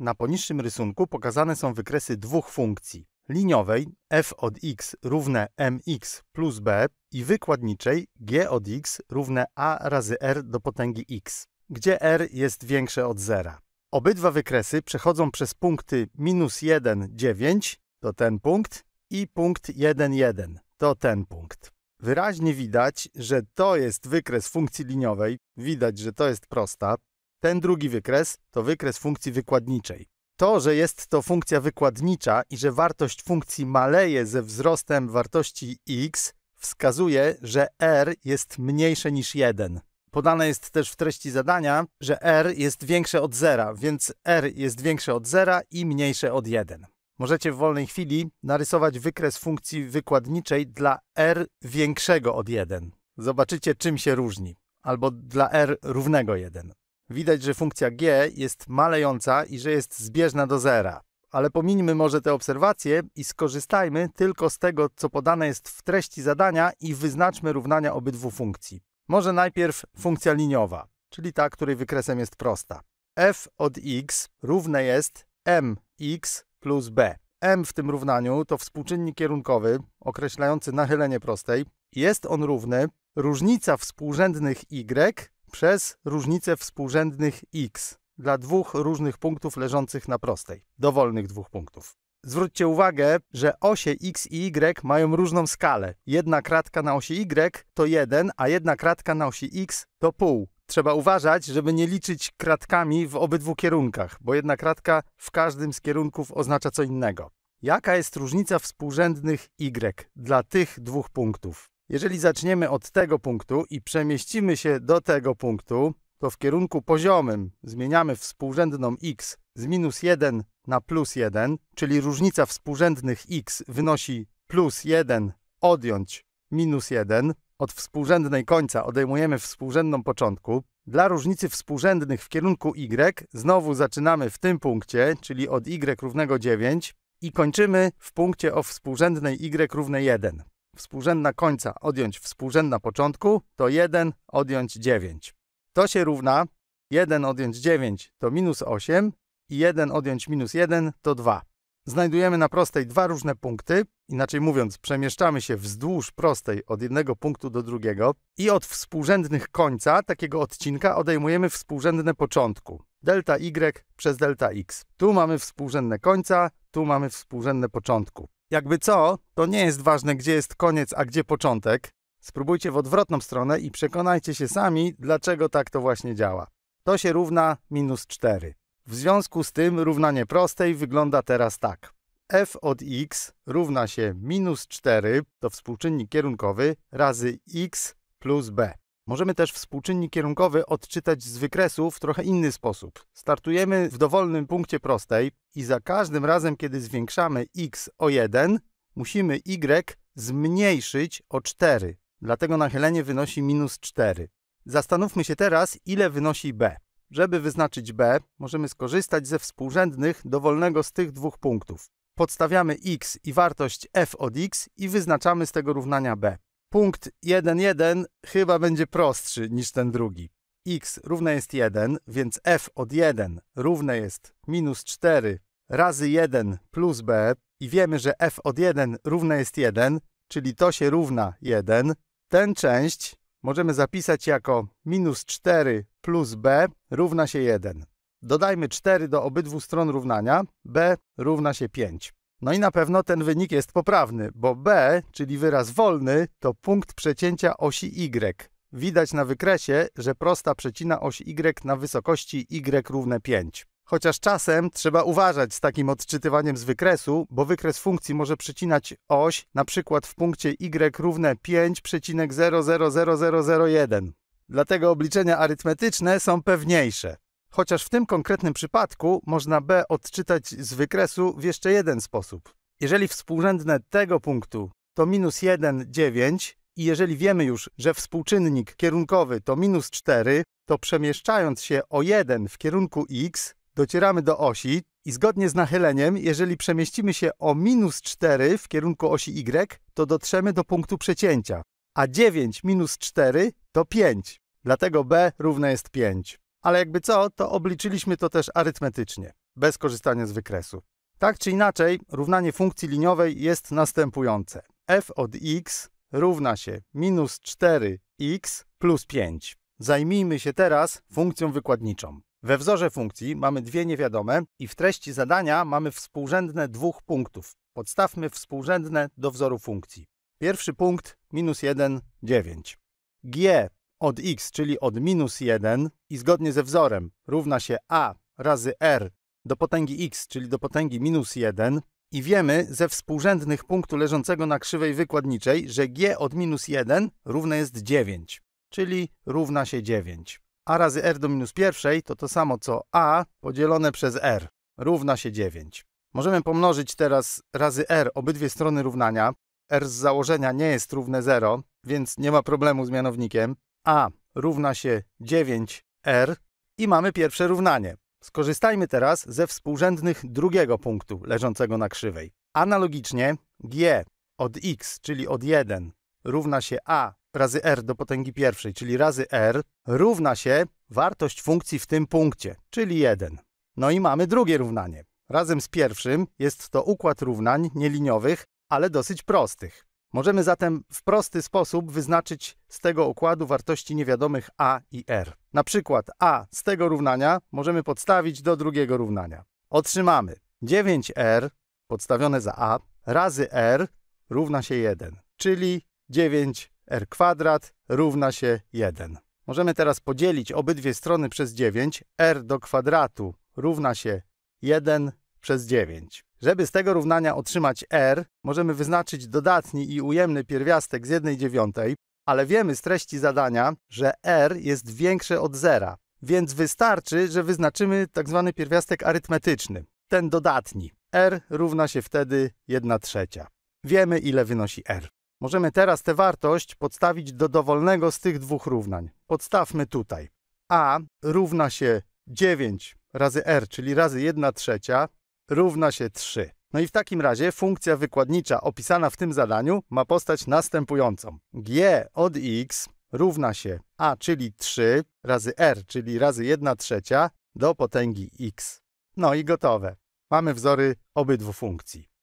Na poniższym rysunku pokazane są wykresy dwóch funkcji. Liniowej f od x równe mx plus b i wykładniczej g od x równe a razy r do potęgi x, gdzie r jest większe od zera. Obydwa wykresy przechodzą przez punkty minus 1, 9 to ten punkt i punkt 1, 1 to ten punkt. Wyraźnie widać, że to jest wykres funkcji liniowej, widać, że to jest prosta, ten drugi wykres to wykres funkcji wykładniczej. To, że jest to funkcja wykładnicza i że wartość funkcji maleje ze wzrostem wartości x, wskazuje, że r jest mniejsze niż 1. Podane jest też w treści zadania, że r jest większe od 0, więc r jest większe od 0 i mniejsze od 1. Możecie w wolnej chwili narysować wykres funkcji wykładniczej dla r większego od 1. Zobaczycie, czym się różni, albo dla r równego 1. Widać, że funkcja g jest malejąca i że jest zbieżna do zera. Ale pomińmy może te obserwacje i skorzystajmy tylko z tego, co podane jest w treści zadania i wyznaczmy równania obydwu funkcji. Może najpierw funkcja liniowa, czyli ta, której wykresem jest prosta. f od x równe jest mx plus b. m w tym równaniu to współczynnik kierunkowy określający nachylenie prostej. Jest on równy różnica współrzędnych y przez różnicę współrzędnych x dla dwóch różnych punktów leżących na prostej, dowolnych dwóch punktów. Zwróćcie uwagę, że osie x i y mają różną skalę. Jedna kratka na osi y to 1, a jedna kratka na osi x to pół. Trzeba uważać, żeby nie liczyć kratkami w obydwu kierunkach, bo jedna kratka w każdym z kierunków oznacza co innego. Jaka jest różnica współrzędnych y dla tych dwóch punktów? Jeżeli zaczniemy od tego punktu i przemieścimy się do tego punktu, to w kierunku poziomym zmieniamy współrzędną x z minus 1 na plus 1, czyli różnica współrzędnych x wynosi plus 1 odjąć minus 1. Od współrzędnej końca odejmujemy współrzędną początku. Dla różnicy współrzędnych w kierunku y znowu zaczynamy w tym punkcie, czyli od y równego 9 i kończymy w punkcie o współrzędnej y równej 1 współrzędna końca odjąć współrzędna początku to 1 odjąć 9. To się równa 1 odjąć 9 to minus 8 i 1 odjąć minus 1 to 2. Znajdujemy na prostej dwa różne punkty, inaczej mówiąc, przemieszczamy się wzdłuż prostej od jednego punktu do drugiego i od współrzędnych końca takiego odcinka odejmujemy współrzędne początku. Delta y przez delta x. Tu mamy współrzędne końca, tu mamy współrzędne początku. Jakby co, to nie jest ważne, gdzie jest koniec, a gdzie początek. Spróbujcie w odwrotną stronę i przekonajcie się sami, dlaczego tak to właśnie działa. To się równa minus 4. W związku z tym równanie prostej wygląda teraz tak. f od x równa się minus 4, to współczynnik kierunkowy, razy x plus b. Możemy też współczynnik kierunkowy odczytać z wykresu w trochę inny sposób. Startujemy w dowolnym punkcie prostej i za każdym razem, kiedy zwiększamy x o 1, musimy y zmniejszyć o 4. Dlatego nachylenie wynosi minus 4. Zastanówmy się teraz, ile wynosi b. Żeby wyznaczyć b, możemy skorzystać ze współrzędnych dowolnego z tych dwóch punktów. Podstawiamy x i wartość f od x i wyznaczamy z tego równania b punkt 1,1 chyba będzie prostszy niż ten drugi. x równe jest 1, więc f od 1 równe jest minus 4 razy 1 plus b i wiemy, że f od 1 równe jest 1, czyli to się równa 1. Tę część możemy zapisać jako minus 4 plus b równa się 1. Dodajmy 4 do obydwu stron równania, b równa się 5. No i na pewno ten wynik jest poprawny, bo B, czyli wyraz wolny, to punkt przecięcia osi Y. Widać na wykresie, że prosta przecina oś Y na wysokości Y równe 5. Chociaż czasem trzeba uważać z takim odczytywaniem z wykresu, bo wykres funkcji może przecinać oś, na przykład w punkcie y równe 5,000001. Dlatego obliczenia arytmetyczne są pewniejsze. Chociaż w tym konkretnym przypadku można B odczytać z wykresu w jeszcze jeden sposób. Jeżeli współrzędne tego punktu to minus 1, 9 i jeżeli wiemy już, że współczynnik kierunkowy to minus 4, to przemieszczając się o 1 w kierunku x docieramy do osi i zgodnie z nachyleniem, jeżeli przemieścimy się o minus 4 w kierunku osi y, to dotrzemy do punktu przecięcia, a 9 minus 4 to 5, dlatego b równe jest 5 ale jakby co, to obliczyliśmy to też arytmetycznie, bez korzystania z wykresu. Tak czy inaczej, równanie funkcji liniowej jest następujące. f od x równa się minus 4x plus 5. Zajmijmy się teraz funkcją wykładniczą. We wzorze funkcji mamy dwie niewiadome i w treści zadania mamy współrzędne dwóch punktów. Podstawmy współrzędne do wzoru funkcji. Pierwszy punkt minus 1, 9. g od x, czyli od minus 1 i zgodnie ze wzorem równa się a razy r do potęgi x, czyli do potęgi minus 1 i wiemy ze współrzędnych punktu leżącego na krzywej wykładniczej, że g od minus 1 równe jest 9, czyli równa się 9. a razy r do minus pierwszej to to samo co a podzielone przez r, równa się 9. Możemy pomnożyć teraz razy r obydwie strony równania. r z założenia nie jest równe 0, więc nie ma problemu z mianownikiem a równa się 9r i mamy pierwsze równanie. Skorzystajmy teraz ze współrzędnych drugiego punktu leżącego na krzywej. Analogicznie g od x, czyli od 1, równa się a razy r do potęgi pierwszej, czyli razy r, równa się wartość funkcji w tym punkcie, czyli 1. No i mamy drugie równanie. Razem z pierwszym jest to układ równań nieliniowych, ale dosyć prostych. Możemy zatem w prosty sposób wyznaczyć z tego układu wartości niewiadomych a i r. Na przykład a z tego równania możemy podstawić do drugiego równania. Otrzymamy 9r podstawione za a razy r równa się 1, czyli 9r kwadrat równa się 1. Możemy teraz podzielić obydwie strony przez 9. r do kwadratu równa się 1 przez 9. Żeby z tego równania otrzymać r, możemy wyznaczyć dodatni i ujemny pierwiastek z jednej dziewiątej, ale wiemy z treści zadania, że r jest większe od zera, więc wystarczy, że wyznaczymy tzw. Tak pierwiastek arytmetyczny, ten dodatni. r równa się wtedy 1 trzecia. Wiemy, ile wynosi r. Możemy teraz tę wartość podstawić do dowolnego z tych dwóch równań. Podstawmy tutaj. a równa się 9 razy r, czyli razy 1 trzecia, równa się 3. No i w takim razie funkcja wykładnicza opisana w tym zadaniu ma postać następującą. g od x równa się a, czyli 3, razy r, czyli razy 1 trzecia, do potęgi x. No i gotowe. Mamy wzory obydwu funkcji.